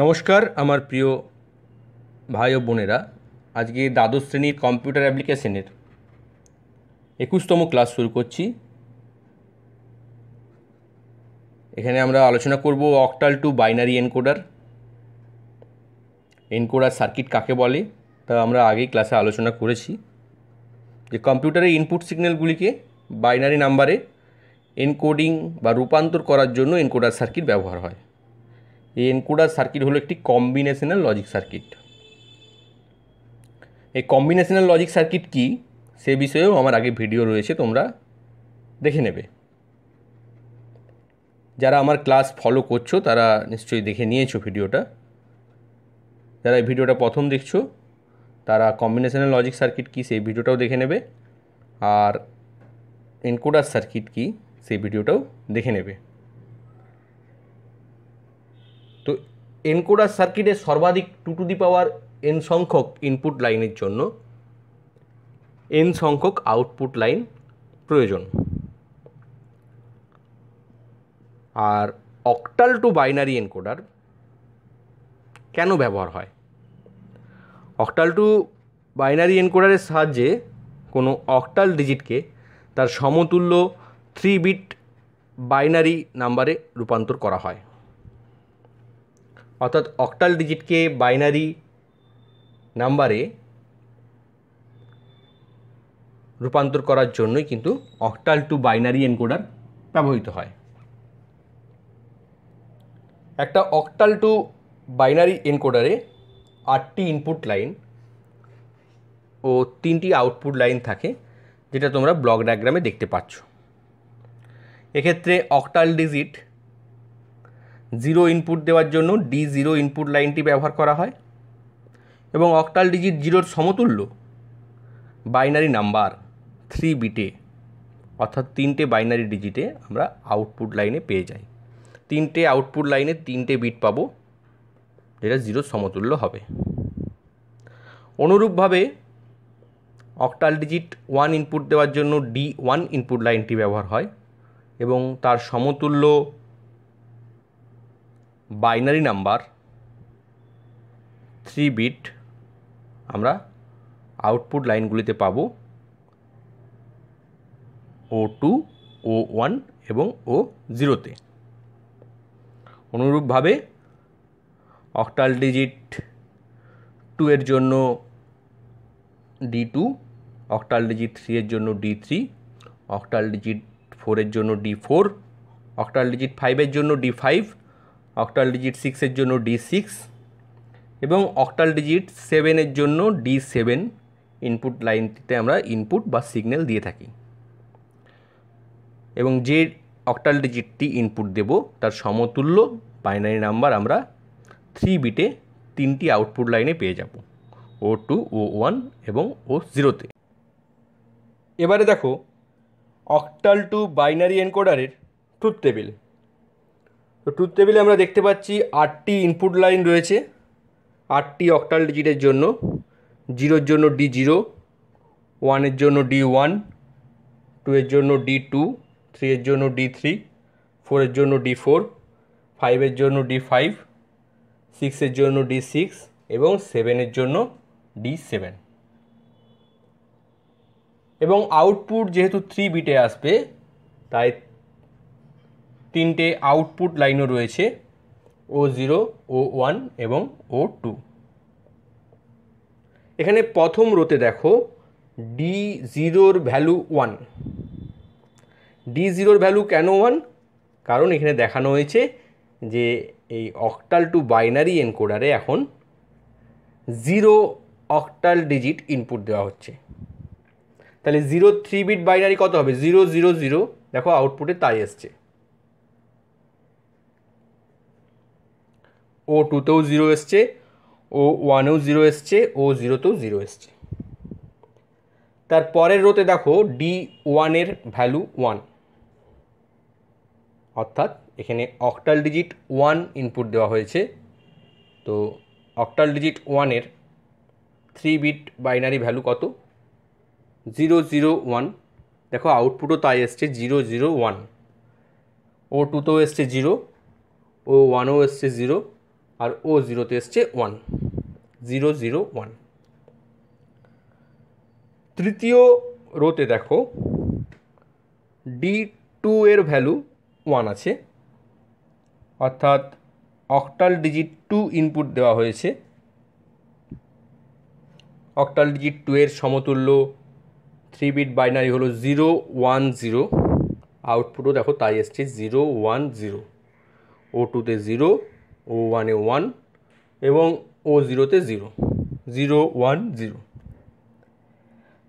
নমস্কার আমার প্রিয় ভাই ও বোনেরা আজকে দ্বাদশ শ্রেণীর কম্পিউটার অ্যাপ্লিকেশনের একুশতম ক্লাস শুরু করছি এখানে আমরা আলোচনা করব octal to binary encoder encoder circuit কাকে বলে তা আমরা আগেই ক্লাসে আলোচনা করেছি যে কম্পিউটারের ইনপুট সিগন্যালগুলিকে বাইনারি নাম্বারে এনকোডিং বা রূপান্তর করার জন্য এনকোডার সার্কিট ব্যবহার হয় এই এনকোডার সার্কিট হলো একটি কম্বিনেশনাল লজিক সার্কিট এই কম্বিনেশনাল লজিক সার্কিট কি সে বিষয়েও আমার আগে ভিডিও রয়েছে তোমরা দেখে নেবে যারা আমার ক্লাস ফলো করছো তারা নিশ্চয়ই দেখে নিয়েছো ভিডিওটা যারা এই ভিডিওটা প্রথম দেখছো তারা কম্বিনেশনাল লজিক সার্কিট কি সেই ভিডিওটাও দেখে নেবে আর এনকোডার সার্কিট কি সেই ভিডিওটাও দেখে নেবে এনকোডার সার্কিটে সর্বাধিক two to the power N সংখ্যক ইনপুট লাইনের জন্য এন সংখ্যক আউটপুট লাইন প্রয়োজন আর অক্টাল টু বাইনারি এনকোডার কেন ব্যবহার হয় অক্টাল টু বাইনারি এনকোডারের সাহায্যে কোনো অক্টাল ডিজিটকে তার সমতুল্য থ্রি বিট বাইনারি নাম্বারে রূপান্তর করা হয় অর্থাৎ অক্টাল ডিজিটকে বাইনারি নাম্বারে রূপান্তর করার জন্যই কিন্তু অক্টাল টু বাইনারি এনকোডার ব্যবহৃত হয় একটা অক্টাল টু বাইনারি এনকোডারে আটটি ইনপুট লাইন ও তিনটি আউটপুট লাইন থাকে যেটা তোমরা ব্লক ডায়াগ্রামে দেখতে পাচ্ছ এক্ষেত্রে অক্টাল ডিজিট জিরো ইনপুট দেওয়ার জন্য ডি জিরো ইনপুট লাইনটি ব্যবহার করা হয় এবং অক্টাল ডিজিট জিরোর সমতুল্য বাইনারি নাম্বার থ্রি বিটে অর্থাৎ তিনটে বাইনারি ডিজিটে আমরা আউটপুট লাইনে পেয়ে যাই তিনটে আউটপুট লাইনে তিনটে বিট পাবো যেটা জিরোর সমতুল্য হবে অনুরূপভাবে অক্টাল ডিজিট ওয়ান ইনপুট দেওয়ার জন্য ডি ওয়ান ইনপুট লাইনটি ব্যবহার হয় এবং তার সমতুল্য বাইনারি নাম্বার থ্রি বিট আমরা আউটপুট লাইনগুলিতে পাব ও টু ও ওয়ান এবং ও জিরোতে অনুরূপভাবে অক্টাল ডিজিট টু এর জন্য D two octal digit three এর জন্য ডি থ্রি অক্টাল ডিজিট ফোরের জন্য ডি ফোর অক্টাল ডিজিট ফাইভের জন্য ডি ফাইভ অক্টাল ডিজিট সিক্সের জন্য ডি সিক্স এবং অক্টাল ডিজিট সেভেনের জন্য ডি সেভেন ইনপুট লাইনটিতে আমরা ইনপুট বা সিগন্যাল দিয়ে থাকি এবং যে অক্টাল ডিজিটটি ইনপুট দেব তার সমতুল্য বাইনারি নাম্বার আমরা থ্রি বিটে তিনটি আউটপুট লাইনে পেয়ে যাব ও টু ও ওয়ান এবং ও জিরোতে এবারে দেখো অক্টাল টু বাইনারি এনকোডারের ট্রুথ টেবিল তো ট্রুথ টেবিলে আমরা দেখতে পাচ্ছি আটটি ইনপুট লাইন রয়েছে আটটি অক্টাল ডিজিটের জন্য জিরোর জন্য ডি জিরো ওয়ানের জন্য ডি ওয়ান টু এর জন্য ডি টু থ্রিয়ের জন্য ডি থ্রি ফোরের জন্য ডি ফোর ফাইভের জন্য ডি ফাইভ সিক্সের জন্য ডি সিক্স এবং সেভেনের জন্য ডি সেভেন এবং আউটপুট যেহেতু থ্রি বিটে আসবে তাই তিনটে আউটপুট লাইনও রয়েছে ও জিরো ও ওয়ান এবং ও টু এখানে প্রথম রোতে দেখো ডি জিরোর ভ্যালু ওয়ান ডি জিরোর ভ্যালু কেন ওয়ান কারণ এখানে দেখানো হয়েছে যে এই অক্টাল টু বাইনারি এনকোডারে এখন জিরো অক্টাল ডিজিট ইনপুট দেওয়া হচ্ছে তাহলে জিরো থ্রি বিট বাইনারি কত হবে জিরো জিরো জিরো দেখো আউটপুটে তাই এসছে ও টুতেও জিরো এসছে ও ওয়ানেও জিরো এসছে ও জিরোতেও জিরো এসছে তার পরের রোতে দেখো ডি ওয়ানের ভ্যালু ওয়ান অর্থাৎ এখানে অক্টাল ডিজিট ওয়ান ইনপুট দেওয়া হয়েছে তো অক্টাল ডিজিট ওয়ানের থ্রি বিট বাইনারি ভ্যালু কত জিরো জিরো ওয়ান দেখো আউটপুটও তাই এসছে জিরো জিরো ওয়ান ও টুতেও এসছে জিরো ও ওয়ানও এসছে জিরো আর ও জিরোতে এসছে ওয়ান জিরো জিরো ওয়ান তৃতীয় রোতে দেখো ডি টু এর ভ্যালু ওয়ান আছে অর্থাৎ অক্টাল ডিজিট টু ইনপুট দেওয়া হয়েছে অক্টাল ডিজিট টু এর সমতুল্য থ্রি বিট বাইনারি হলো জিরো ওয়ান জিরো আউটপুটও দেখো তাই এসছে জিরো ওয়ান জিরো ও টুতে জিরো ও ওয়ানে ওয়ান এবং ও জিরোতে জিরো জিরো ওয়ান জিরো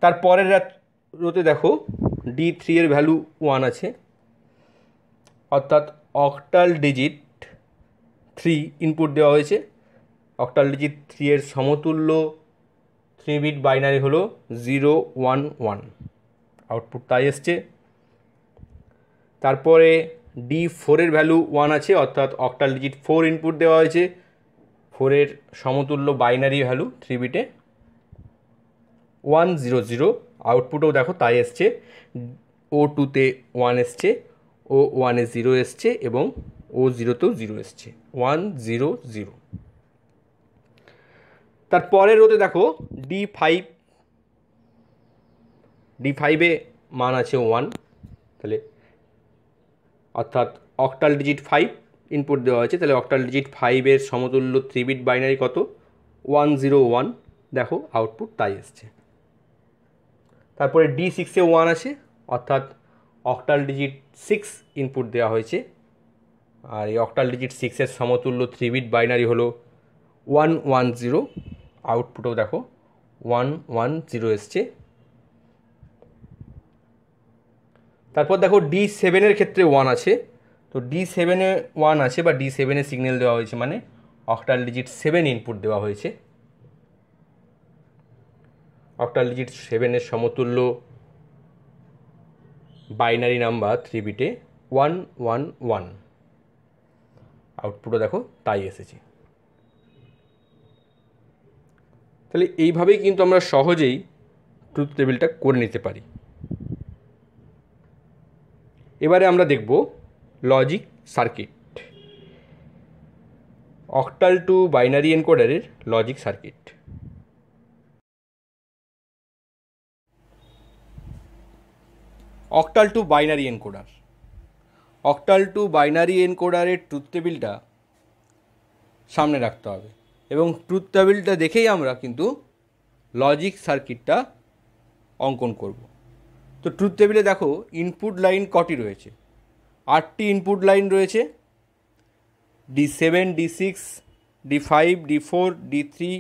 তার পরের রোতে দেখো ডি থ্রি এর ভ্যালু ওয়ান আছে অর্থাৎ অক্টাল ডিজিট থ্রি ইনপুট দেওয়া হয়েছে অক্টাল ডিজিট থ্রি এর সমতুল্য থ্রি বিট বাইনারি হলো জিরো ওয়ান ওয়ান আউটপুট তাই এসছে তারপরে ডি ফোরের ভ্যালু ওয়ান আছে অর্থাৎ অক্টাল ডিজিট ফোর ইনপুট দেওয়া হয়েছে ফোরের সমতুল্য বাইনারি ভ্যালু থ্রি বিটে ওয়ান জিরো জিরো আউটপুটও দেখো তাই এসছে ও টুতে ওয়ান এসছে ও ওয়ানে জিরো এসছে এবং ও জিরোতেও জিরো এসছে ওয়ান জিরো জিরো তার পরের রোতে দেখো ডি ফাইভ ডি ফাইভে মান আছে ওয়ান তাহলে অর্থাৎ অক্টাল ডিজিট ফাইভ ইনপুট দেওয়া হয়েছে তাহলে অক্টাল ডিজিট ফাইভের সমতুল্য থ্রিবিট বাইনারি কত ওয়ান জিরো ওয়ান দেখো আউটপুট তাই এসছে তারপরে ডি সিক্সে ওয়ান আছে অর্থাৎ অক্টাল ডিজিট সিক্স ইনপুট দেওয়া হয়েছে আর এই অক্টাল ডিজিট সিক্সের সমতুল্য থ্রি বিট বাইনারি হলো ওয়ান ওয়ান জিরো আউটপুটও দেখো ওয়ান ওয়ান জিরো এসছে তারপর দেখো ডি সেভেনের ক্ষেত্রে ওয়ান আছে তো ডি সেভেনে ওয়ান আছে বা ডি সেভেনে সিগন্যাল দেওয়া হয়েছে মানে অক্টাল ডিজিট সেভেন ইনপুট দেওয়া হয়েছে অক্টাল ডিজিট সেভেনের সমতুল্য বাইনারি নাম্বার থ্রি বিটে ওয়ান ওয়ান ওয়ান আউটপুটও দেখো তাই এসেছে তাহলে এইভাবেই কিন্তু আমরা সহজেই ট্রুথ টেবিলটা করে নিতে পারি এবারে আমরা দেখব logic circuit octal to binary এনকোডারের logic circuit octal to binary encoder octal to binary এনকোডারের ট্রুথ টেবিলটা সামনে রাখতে হবে এবং ট্রুথ টেবিলটা দেখেই আমরা কিন্তু লজিক সার্কিটটা অঙ্কন করবো তো ট্রুথ টেবিলে দেখো ইনপুট লাইন কটি রয়েছে আটটি ইনপুট লাইন রয়েছে D seven D six D five D four D three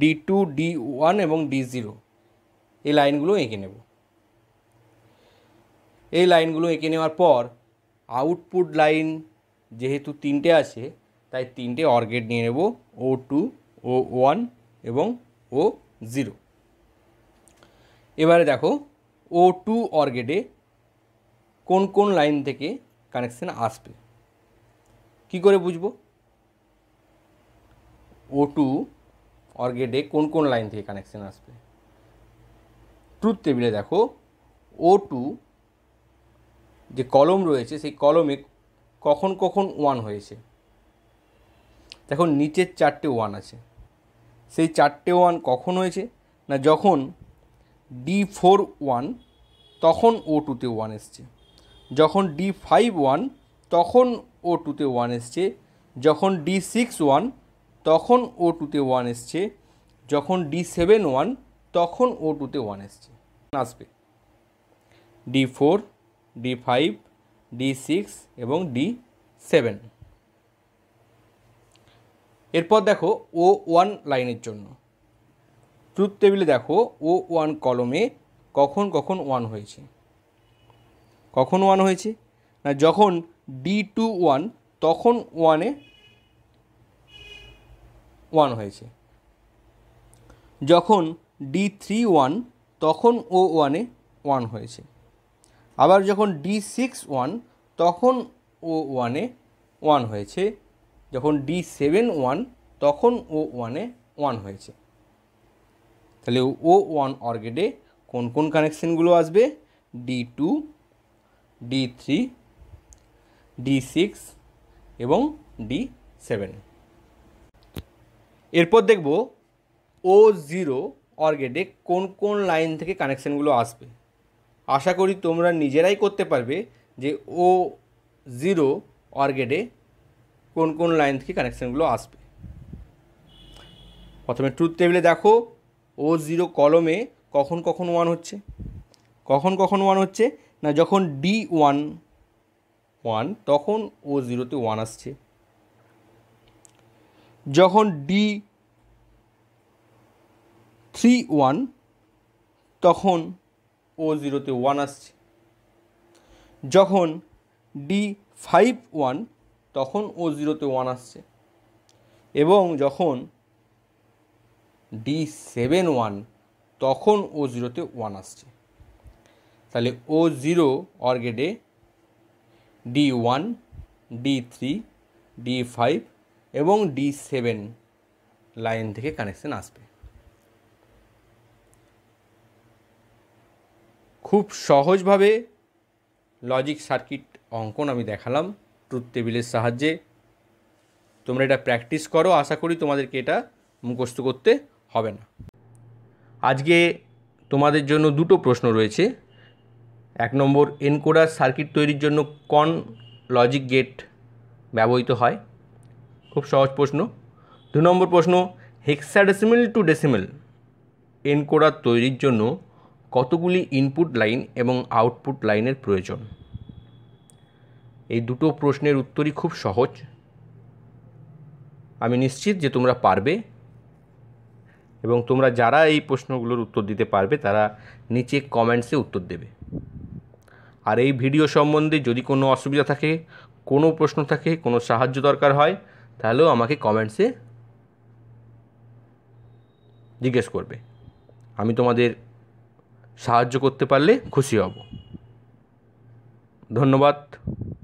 D two D one এবং ডি জিরো এই লাইনগুলো এঁকে নেব এই লাইনগুলো এঁকে নেওয়ার পর আউটপুট লাইন যেহেতু তিনটে আছে তাই তিনটে অর্গেট নিয়ে নেব ও টু ও ওয়ান এবং ও জিরো এবারে দেখো ও টু অর্গেডে কোন কোন লাইন থেকে কানেকশান আসবে কি করে বুঝবো ও টু অর্গেডে কোন কোন লাইন থেকে কানেকশান আসবে ট্রুথ টেবিলে দেখো ও টু যে কলম রয়েছে সেই কলমে কখন কখন ওয়ান হয়েছে দেখো নিচের চারটে ওয়ান আছে সেই চারটে ওয়ান কখন হয়েছে না যখন ডি ফোর ওয়ান তখন ও টুতে ওয়ান এসছে যখন ডি ফাইভ ওয়ান তখন ও টুতে ওয়ান এসছে যখন ডি সিক্স ওয়ান তখন ও টুতে ওয়ান এসছে যখন ডি সেভেন ওয়ান তখন ও টুতে ওয়ান এসছে আসবে D four D five D six এবং ডি সেভেন এরপর দেখো ও ওয়ান লাইনের জন্য ট্রুথ টেবিলে দেখো ও ওয়ান কলমে কখন কখন ওয়ান হয়েছে কখন ওয়ান হয়েছে না যখন ডি টু ওয়ান তখন ওয়ানে ওয়ান হয়েছে যখন ডি থ্রি ওয়ান তখন ও ওয়ানে ওয়ান হয়েছে আবার যখন ডি সিক্স ওয়ান তখন ও ওয়ানে ওয়ান হয়েছে যখন ডি সেভেন ওয়ান তখন ও ওয়ানে ওয়ান হয়েছে তাহলে ও ওয়ান অর্গেডে কোন কোন কানেকশানগুলো আসবে D two D three D six এবং ডি সেভেন এরপর দেখব ও জিরো অর্গেডে কোন কোন লাইন থেকে কানেকশানগুলো আসবে আশা করি তোমরা নিজেরাই করতে পারবে যে ও জিরো অর্গেডে কোন কোন লাইন থেকে কানেকশানগুলো আসবে প্রথমে ট্রুথ টেবিলে দেখো ও জিরো কলমে কখন কখন ওয়ান হচ্ছে কখন কখন ওয়ান হচ্ছে না যখন ডি ওয়ান ওয়ান তখন ও জিরোতে ওয়ান আসছে যখন ডি থ্রি ওয়ান তখন ও জিরোতে ওয়ান আসছে যখন ডি ফাইভ ওয়ান তখন ও জিরোতে ওয়ান আসছে এবং যখন ডি সেভেন ওয়ান তখন ও জিরোতে ওয়ান আসছে তাহলে ও জিরো অর্গেডে D one D three D five এবং ডি সেভেন লাইন থেকে কানেকশান আসবে খুব সহজভাবে লজিক সার্কিট অঙ্কন আমি দেখালাম ট্রুথ টেবিলের সাহায্যে তোমরা এটা প্র্যাকটিস করো আশা করি তোমাদেরকে এটা মুখস্থ করতে হবে না আজকে তোমাদের জন্য দুটো প্রশ্ন রয়েছে এক নম্বর এনকোডার সার্কিট তৈরির জন্য কন লজিক গেট ব্যবহৃত হয় খুব সহজ প্রশ্ন দু নম্বর প্রশ্ন হেক্সাডেসিমেল টু ডেসিমেল এনকোডার তৈরির জন্য কতগুলি ইনপুট লাইন এবং আউটপুট লাইনের প্রয়োজন এই দুটো প্রশ্নের উত্তরই খুব সহজ আমি নিশ্চিত যে তোমরা পারবে এবং তোমরা যারা এই প্রশ্নগুলোর উত্তর দিতে পারবে তারা নিচে কমেন্টসে উত্তর দেবে আর এই ভিডিও সম্বন্ধে যদি কোনো অসুবিধা থাকে কোনো প্রশ্ন থাকে কোনো সাহায্য দরকার হয় তাহলেও আমাকে কমেন্টসে জিজ্ঞেস করবে আমি তোমাদের সাহায্য করতে পারলে খুশি হব ধন্যবাদ